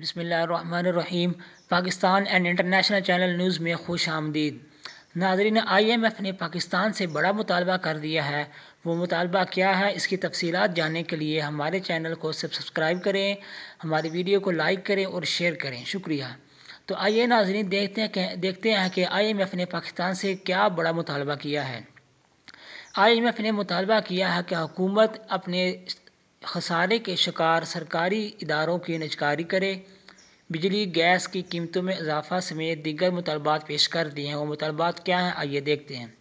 बसमीम Pakistan and international channel news में खुश आमदीद नाजरीन आई एम एफ़ ने पाकिस्तान से बड़ा मुतालबा कर दिया है वो मुतालबा क्या है इसकी तफसीत जानने के लिए हमारे चैनल को सब्सक्राइब करें हमारी वीडियो को लाइक करें और शेयर करें शुक्रिया तो आइए नाजरीन देखते हैं देखते हैं कि आई एम एफ़ ने पाकिस्तान से क्या बड़ा मुतालबा किया है आई एम एफ़ ने मुतालबा किया है कि हुकूमत अपने खसारे के शिकार सरकारी इदारों की निजकारी करे बिजली गैस की कीमतों में इजाफ़ा समेत दीगर मुतालबात पेश कर दिए हैं वो मुतालबात क्या हैं आइए देखते हैं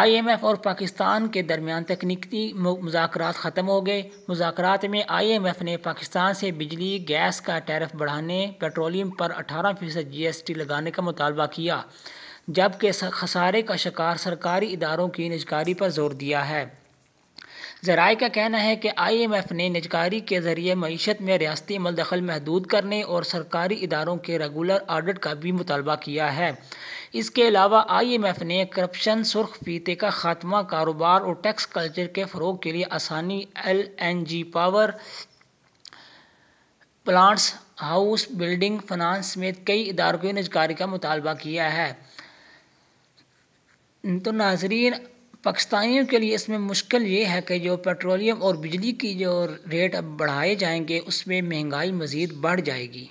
आई एम एफ़ और पाकिस्तान के दरमियान तकनीकी मुजाकर ख़त्म हो गए मुजाकर में आई एम एफ़ ने पाकिस्तान से बिजली गैस का टैरफ बढ़ाने पेट्रोलियम पर अठारह फ़ीसद जी एस टी लगाने का मुतालबा किया जबकि खसारे का शिकार सरकारी इदारों की निजकारी पर जोर दिया है जराये का कहना है कि आई एम एफ़ ने निजकारी के जरिए मीशत में रियाती मलदखल महदूद करने और सरकारी इदारों के रेगुलर ऑडिट का भी मुतालबा किया है इसके अलावा आई एम एफ़ ने करप्शन सुर्ख फीते का खात्मा कारोबार और टैक्स कल्चर के फ़रोग के लिए आसानी L N G power plants house building finance समेत कई इदारों की निजकारी का मुतालबा किया है तो नाजरीन पाकिस्तानियों के लिए इसमें मुश्किल ये है कि जो पेट्रोलियम और बिजली की जो रेट अब बढ़ाए जाएंगे उसमें महंगाई मज़ीद बढ़ जाएगी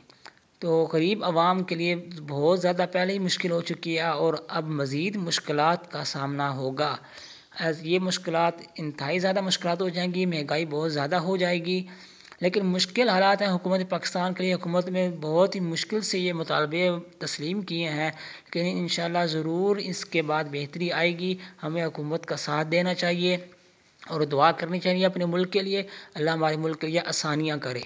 तो गरीब आवाम के लिए बहुत ज़्यादा पहले ही मुश्किल हो चुकी है और अब मज़ीद मुश्किल का सामना होगा ये मुश्किल इंतहाई ज़्यादा मुश्किल हो जाएंगी महंगाई बहुत ज़्यादा हो जाएगी लेकिन मुश्किल हालात हैं हुकूमत पाकिस्तान के लिए हुकूमत में बहुत ही मुश्किल से ये मुतालबे तस्लीम किए हैं लेकिन शाला ज़रूर इसके बाद बेहतरी आएगी हमें हुकूमत का साथ देना चाहिए और दुआ करनी चाहिए अपने मुल्क के लिए अल्लाह हमारे मुल्क के लिए आसानियाँ करे